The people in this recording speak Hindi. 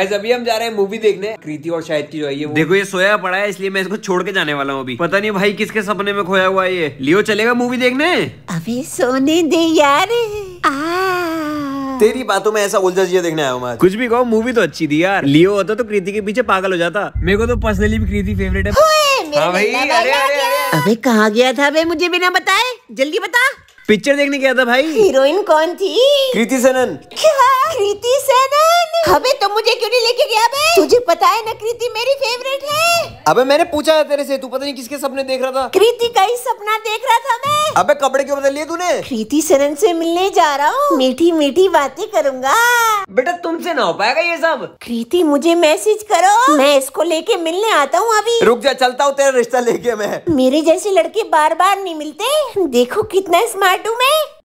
गाइस अभी हम जा रहे हैं मूवी देखने कृति और शायद की जो है ये देखो ये सोया पड़ा है इसलिए मैं इसको छोड़ के जाने वाला हूँ अभी पता नहीं भाई किसके सपने में खोया हुआ है ये लियो चलेगा मूवी देखने अभी सोने दे यार तेरी बातों में ऐसा उलझा जी देखने आया हूँ कुछ भी कहो मूवी तो अच्छी थी यार लियो होता तो कृति के पीछे पागल हो जाता मेरे को तो पर्सनली भी कृति फेवरेट है हाँ भाई अरे अरे कहाँ गया था भाई मुझे बिना बताए जल्दी बता पिक्चर देखने गया था भाई हीरोइन कौन थी कृति सनन क्या कृति सेनन अबे तो मुझे क्यों नहीं लेके गया बे तुझे पता है ना कृति मेरी फेवरेट है अबे मैंने पूछा है तेरे से तू पता नहीं किसके सपने देख रहा था कृति का ही सपना देख रहा था मैं अबे कपड़े क्यों बदल लिए तूने कृति सेनन से मिलने जा रहा हूँ मीठी मीठी बातें करूंगा बेटा तुमसे ना हो पाएगा ये सब कृति मुझे मैसेज करो मैं इसको लेके मिलने आता हूँ अभी रुक जा चलता हूँ तेरा रिश्ता लेके मैं मेरे जैसे लड़के बार बार नहीं मिलते देखो कितना स्मार्ट हूँ मैं